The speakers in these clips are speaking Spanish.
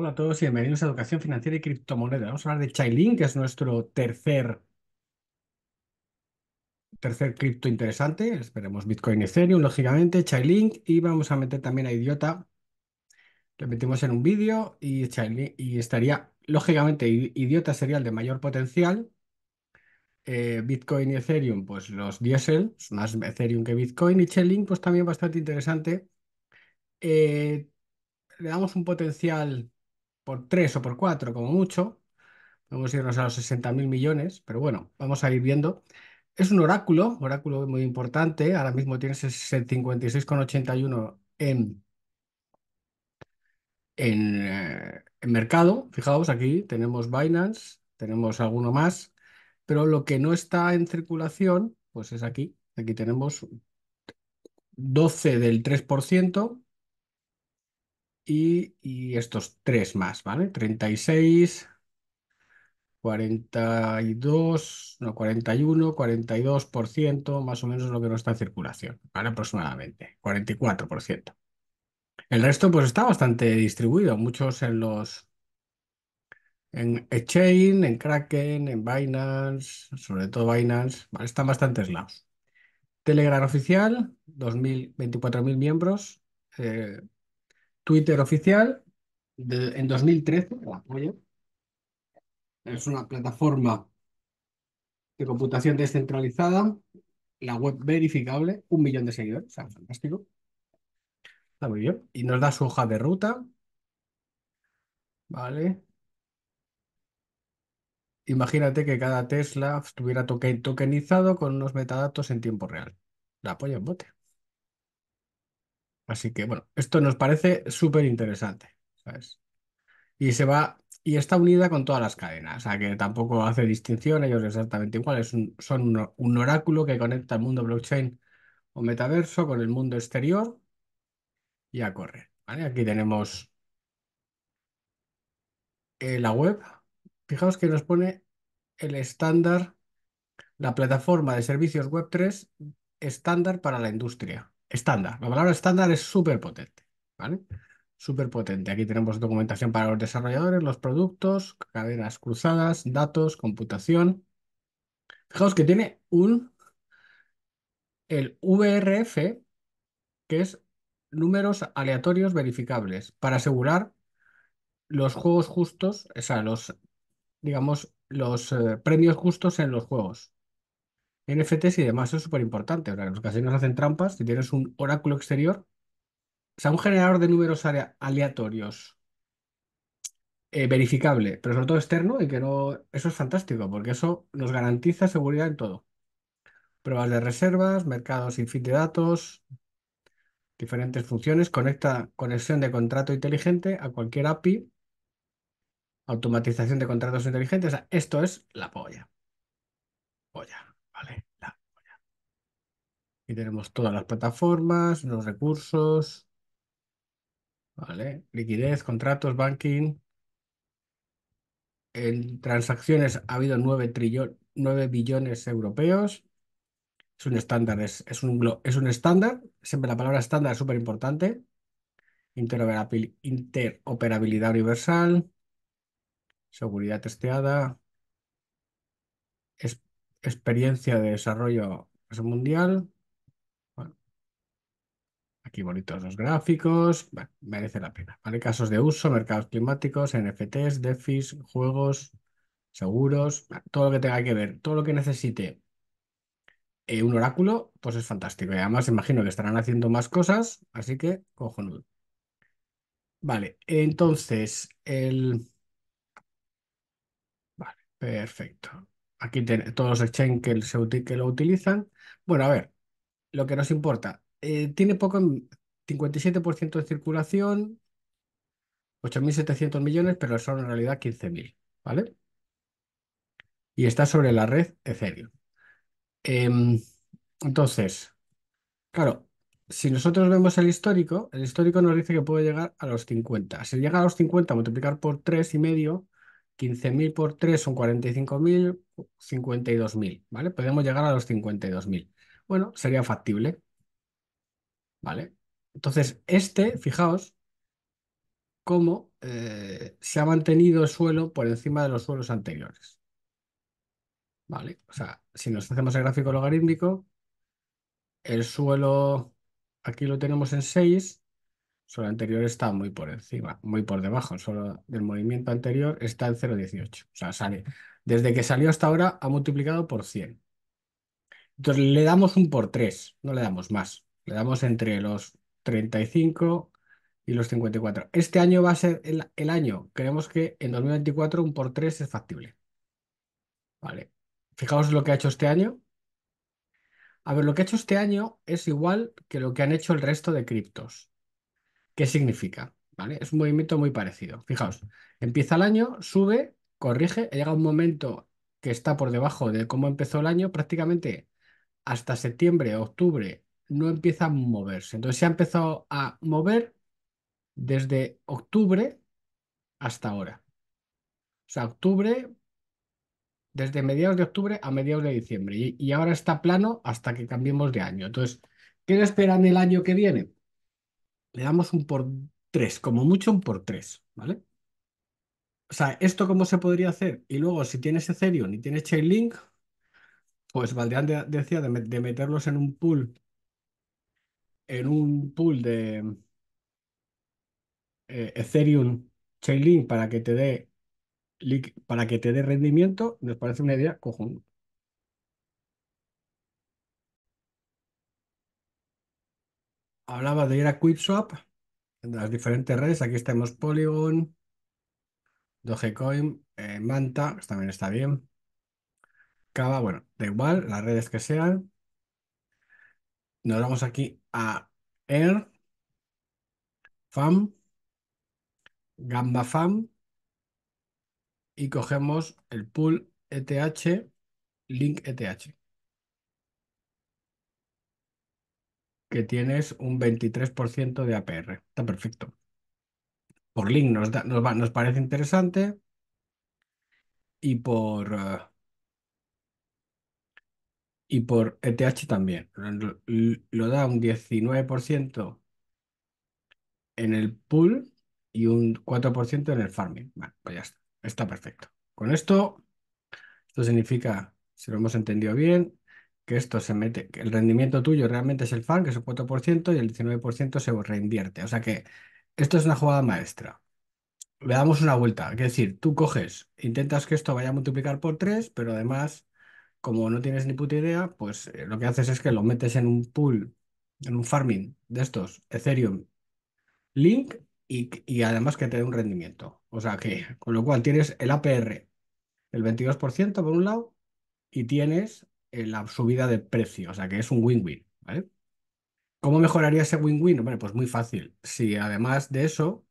Hola a todos y bienvenidos a Educación Financiera y Criptomonedas. Vamos a hablar de Chainlink, que es nuestro tercer, tercer cripto interesante. Esperemos Bitcoin y Ethereum, lógicamente, Chainlink. Y vamos a meter también a Idiota. Lo metimos en un vídeo y, y estaría, lógicamente, Idiota sería el de mayor potencial. Eh, Bitcoin y Ethereum, pues los diésel, más Ethereum que Bitcoin. Y Chainlink, pues también bastante interesante. Eh, le damos un potencial por 3 o por 4 como mucho. vamos a irnos a los 60.000 mil millones, pero bueno, vamos a ir viendo. Es un oráculo, oráculo muy importante. Ahora mismo tienes el 56,81 en, en, eh, en mercado. Fijaos, aquí tenemos Binance, tenemos alguno más, pero lo que no está en circulación, pues es aquí. Aquí tenemos 12 del 3%, y, estos tres más, ¿vale? 36, 42, no, 41, 42%, más o menos lo que no está en circulación, ¿vale? Aproximadamente, 44%. El resto pues está bastante distribuido, muchos en los en eChain, en Kraken, en Binance, sobre todo Binance, ¿vale? están bastante lados. Telegram oficial, 24.000 miembros, eh, Twitter oficial en 2013, el Es una plataforma de computación descentralizada, la web verificable, un millón de seguidores, fantástico. Está muy bien. Y nos da su hoja de ruta. Vale. Imagínate que cada Tesla estuviera tokenizado con unos metadatos en tiempo real. La apoyo en bote. Así que bueno, esto nos parece súper interesante, Y se va, y está unida con todas las cadenas, o sea que tampoco hace distinción, ellos exactamente iguales, son un, oráculo que conecta el mundo blockchain o metaverso con el mundo exterior y a correr, Aquí tenemos eh, la web, fijaos que nos pone el estándar, la plataforma de servicios Web3 estándar para la industria estándar. La palabra estándar es súper potente, ¿vale? Súper potente. Aquí tenemos documentación para los desarrolladores, los productos, cadenas cruzadas, datos, computación. Fijaos que tiene un... El VRF, que es números aleatorios verificables, para asegurar los juegos justos, o sea, los, digamos, los eh, premios justos en los juegos. NFTs y demás, es súper importante. Ahora, los casinos hacen trampas, si tienes un oráculo exterior, o sea, un generador de números aleatorios eh, verificable, pero sobre todo externo, y que no. Eso es fantástico, porque eso nos garantiza seguridad en todo. Pruebas de reservas, mercados sin fin de datos, diferentes funciones, conecta conexión de contrato inteligente a cualquier API, automatización de contratos inteligentes. esto es la polla. Polla. Vale, la Aquí tenemos todas las plataformas, los recursos. Vale, liquidez, contratos, banking. En transacciones ha habido 9, billones europeos. Es un estándar, es, un, estándar. Siempre la palabra estándar es súper importante. Interoperabilidad universal. Seguridad testeada experiencia de desarrollo mundial. aquí bonitos los gráficos, merece la pena. ¿vale? Casos de uso, mercados climáticos, NFTs, DeFi, juegos, seguros, todo lo que tenga que ver, todo lo que necesite eh, un oráculo, pues es fantástico. Y además imagino que estarán haciendo más cosas, así que cojonudo. Vale, entonces, el... Vale, perfecto. Aquí todos los exchanges que, lo utilizan. Bueno, a ver, lo que nos importa. Eh, tiene poco, 57% de circulación, 8.700 millones, pero son en realidad 15.000, ¿vale? Y está sobre la red Ethereum. Em, entonces, claro, si nosotros vemos el histórico, el histórico nos dice que puede llegar a los 50. Si llega a los 50, multiplicar por 3,5 15.000 por 3 son 45.000, 52.000, ¿vale? Podemos llegar a los 52.000. Bueno, sería factible, ¿vale? Entonces, este, fijaos, cómo eh, se ha mantenido el suelo por encima de los suelos anteriores. ¿Vale? O sea, si nos hacemos el gráfico logarítmico, el suelo, aquí lo tenemos en 6, Solo anterior está muy por encima, muy por debajo. Solo del movimiento anterior está en 0,18. O sea, sale. Desde que salió hasta ahora ha multiplicado por 100. Entonces le damos un por 3, no le damos más. Le damos entre los 35 y los 54. Este año va a ser el, el año. Creemos que en 2024 un por 3 es factible. Vale. Fijaos lo que ha hecho este año. A ver, lo que ha hecho este año es igual que lo que han hecho el resto de criptos. ¿Qué significa? ¿Vale? Es un movimiento muy parecido. Fijaos, empieza el año, sube, corrige, llega un momento que está por debajo de cómo empezó el año, prácticamente hasta septiembre, octubre, no empieza a moverse. Entonces se ha empezado a mover desde octubre hasta ahora. O sea, octubre, desde mediados de octubre a mediados de diciembre. Y, y ahora está plano hasta que cambiemos de año. Entonces, ¿qué le esperan el año que viene? le damos un por tres, como mucho un por tres, ¿vale? O sea, ¿esto cómo se podría hacer? Y luego, si tienes Ethereum y tienes Chainlink, pues Valdean decía de, meterlos en un pool, en un pool de eh, Ethereum Chainlink para que te dé para que te dé rendimiento, nos parece una idea cojonuda. Hablaba de ir a QuickSwap, en las diferentes redes. Aquí tenemos Polygon, Dogecoin, eh, Manta, también está bien. Cava, bueno, da igual, las redes que sean. Nos vamos aquí a Air, FAM, GambaFAM FAM y cogemos el pool ETH, Link ETH. que tienes un 23% de APR. Está perfecto. Por link nos, nos, parece interesante y por, eh, y por ETH también. Lo, da un 19% en el pool y un 4% en el farming. Bueno, pues ya está. Está perfecto. Con esto, esto significa, si lo hemos entendido bien, que esto se mete, que el rendimiento tuyo realmente es el FAN, que es un 4%, y el 19% se reinvierte. O sea que esto es una jugada maestra. Le damos una vuelta. Es decir, tú coges, intentas que esto vaya a multiplicar por 3, pero además, como no tienes ni puta idea, pues eh, lo que haces es que lo metes en un pool, en un farming de estos, Ethereum Link, y, y además que te dé un rendimiento. O sea que, con lo cual tienes el APR, el 22% por un lado, y tienes la subida de precio, o sea que es un win-win, ¿vale? ¿Cómo mejoraría ese win-win? Bueno, pues muy fácil. Si además de eso,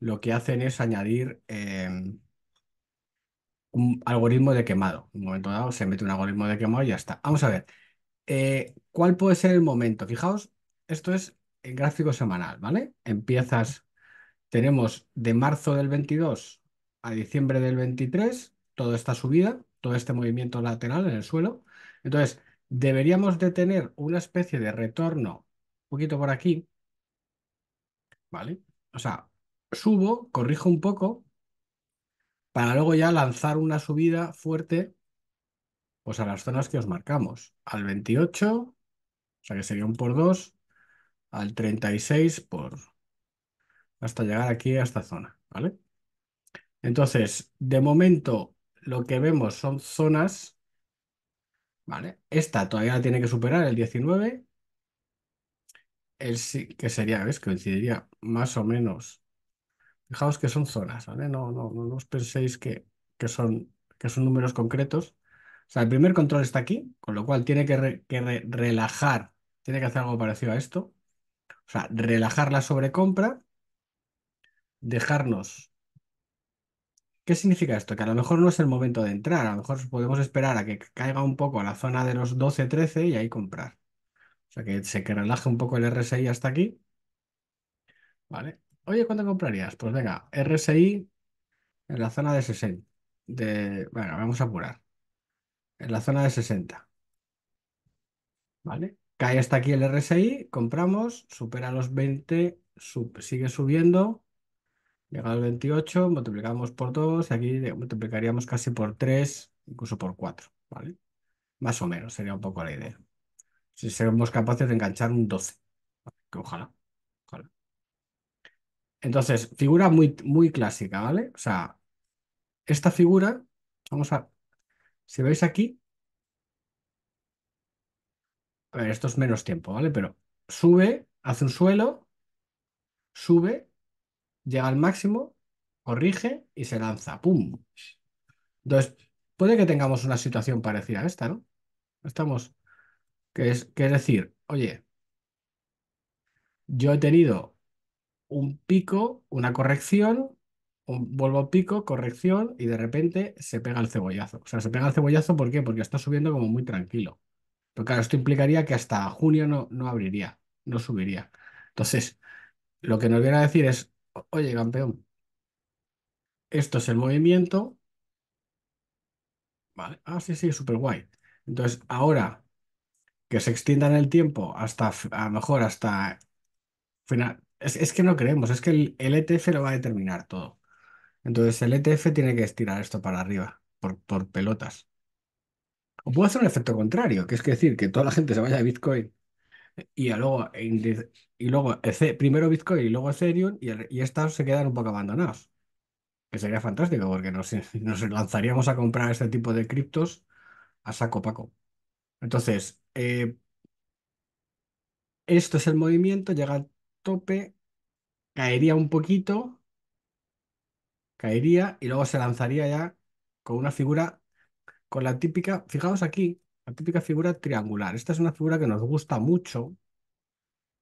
lo que hacen es añadir em, un algoritmo de quemado. En un momento dado se mete un algoritmo de quemado y ya está. Vamos a ver, eh, ¿cuál puede ser el momento? Fijaos, esto es el gráfico semanal, ¿vale? Empiezas, tenemos de marzo del 22 a diciembre del 23, toda esta subida, todo este movimiento lateral en el suelo. Entonces, deberíamos de tener una especie de retorno un poquito por aquí, ¿vale? O sea, subo, corrijo un poco, para luego ya lanzar una subida fuerte pues a las zonas que os marcamos, al 28, o sea que sería un por 2, al 36 por hasta llegar aquí a esta zona, ¿vale? Entonces, de momento lo que vemos son zonas, ¿vale? Esta todavía la tiene que superar el 19, el, que sería, ¿ves? Coincidiría más o menos. Fijaos que son zonas, ¿vale? No, no, no, os penséis que, que, son, que son números concretos. O sea, el primer control está aquí, con lo cual tiene que, relajar, tiene que hacer algo parecido a esto. O sea, relajar la sobrecompra, dejarnos ¿Qué significa esto? Que a lo mejor no es el momento de entrar, a lo mejor podemos esperar a que caiga un poco a la zona de los 12-13 y ahí comprar. O sea, que se relaje un poco el RSI hasta aquí. Vale. Oye, ¿cuándo comprarías? Pues venga, RSI en la zona de 60. De... Bueno, vamos a apurar. En la zona de 60. ¿Vale? Cae hasta aquí el RSI, compramos, supera los 20, sigue subiendo. Llegado al 28, multiplicamos por 2 y aquí multiplicaríamos casi por 3, incluso por 4, ¿vale? Más o menos sería un poco la idea. Si seremos capaces de enganchar un 12, que ojalá, ojalá. Entonces, figura muy, muy clásica, ¿vale? O sea, esta figura, vamos a... Si veis aquí, a ver, esto es menos tiempo, ¿vale? Pero sube, hace un suelo, sube llega al máximo, corrige y se lanza. ¡Pum! Entonces, puede que tengamos una situación parecida a esta, ¿no? Estamos. Que es, que decir, oye, yo he tenido un pico, una corrección, vuelvo vuelvo pico, corrección, y de repente se pega el cebollazo. O sea, se pega el cebollazo, ¿por qué? Porque está subiendo como muy tranquilo. Pero claro, esto implicaría que hasta junio no, no abriría, no subiría. Entonces, lo que nos viene a decir es, Oye, campeón, esto es el movimiento. Vale. Ah, sí, sí, súper guay. Entonces, ahora que se extienda en el tiempo hasta, a lo mejor hasta final. Es, que no creemos, es que el, ETF e lo va a determinar todo. Entonces, el ETF tiene que estirar esto para arriba, por, por pelotas. O puede hacer un efecto contrario, que es decir que toda la gente se vaya a Bitcoin y luego, y primero Bitcoin y luego Ethereum y, y estas se quedan un poco abandonados. Que sería fantástico porque nos, lanzaríamos a comprar este tipo de criptos a saco paco. Entonces, eh, esto es el movimiento, llega al tope, caería un poquito, caería y luego se lanzaría ya con una figura, con la típica, fijaos aquí, la típica figura triangular. Esta es una figura que nos gusta mucho.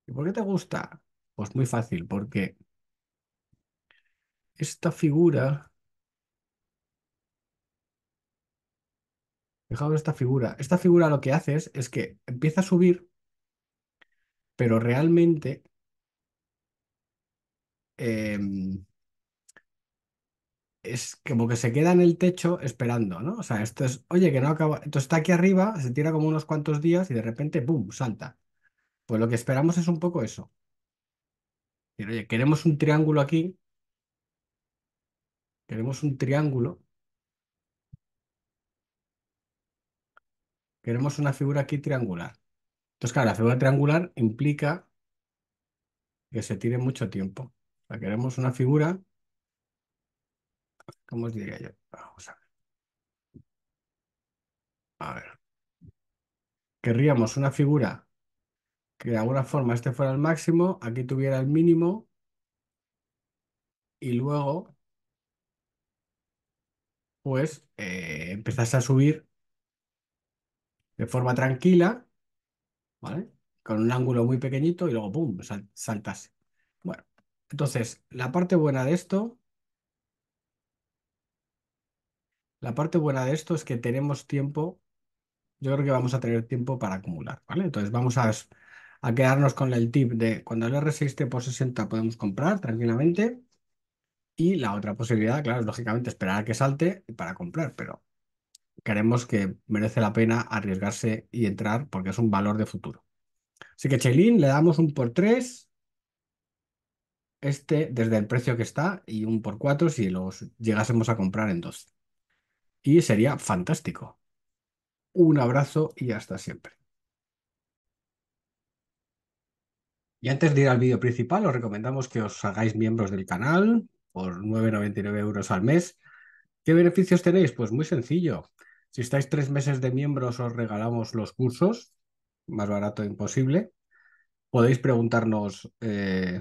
¿Y por qué te gusta? Pues muy fácil, porque esta figura... Fijaos esta figura. Esta figura lo que hace es, que empieza a subir, pero realmente... Em, es como que se queda en el techo esperando, ¿no? O sea, esto es, oye, que no acaba. esto está aquí arriba, se tira como unos cuantos días y de repente, ¡pum!, salta. Pues lo que esperamos es un poco eso. Pero, oye, queremos un triángulo aquí. Queremos un triángulo. Queremos una figura aquí triangular. Entonces, claro, la figura triangular implica que se tire mucho tiempo. O sea, queremos una figura ¿Cómo os diría yo? Vamos a ver. A ver. Querríamos una figura que de alguna forma este fuera el máximo, aquí tuviera el mínimo y luego pues eh, empezase a subir de forma tranquila, ¿vale? Con un ángulo muy pequeñito y luego ¡pum! saltase. Bueno, entonces la parte buena de esto La parte buena de esto es que tenemos tiempo, yo creo que vamos a tener tiempo para acumular, ¿vale? Entonces vamos a, quedarnos con el tip de cuando el R6 esté por 60 podemos comprar tranquilamente y la otra posibilidad, claro, es lógicamente esperar a que salte para comprar, pero queremos que merece la pena arriesgarse y entrar porque es un valor de futuro. Así que Chelín le damos un por 3 este desde el precio que está y un por 4 si los llegásemos a comprar en dos y sería fantástico. Un abrazo y hasta siempre. Y antes de ir al vídeo principal, os recomendamos que os hagáis miembros del canal por 9,99 euros al mes. ¿Qué beneficios tenéis? Pues muy sencillo. Si estáis tres meses de miembros, os regalamos los cursos, más barato imposible. Podéis preguntarnos eh,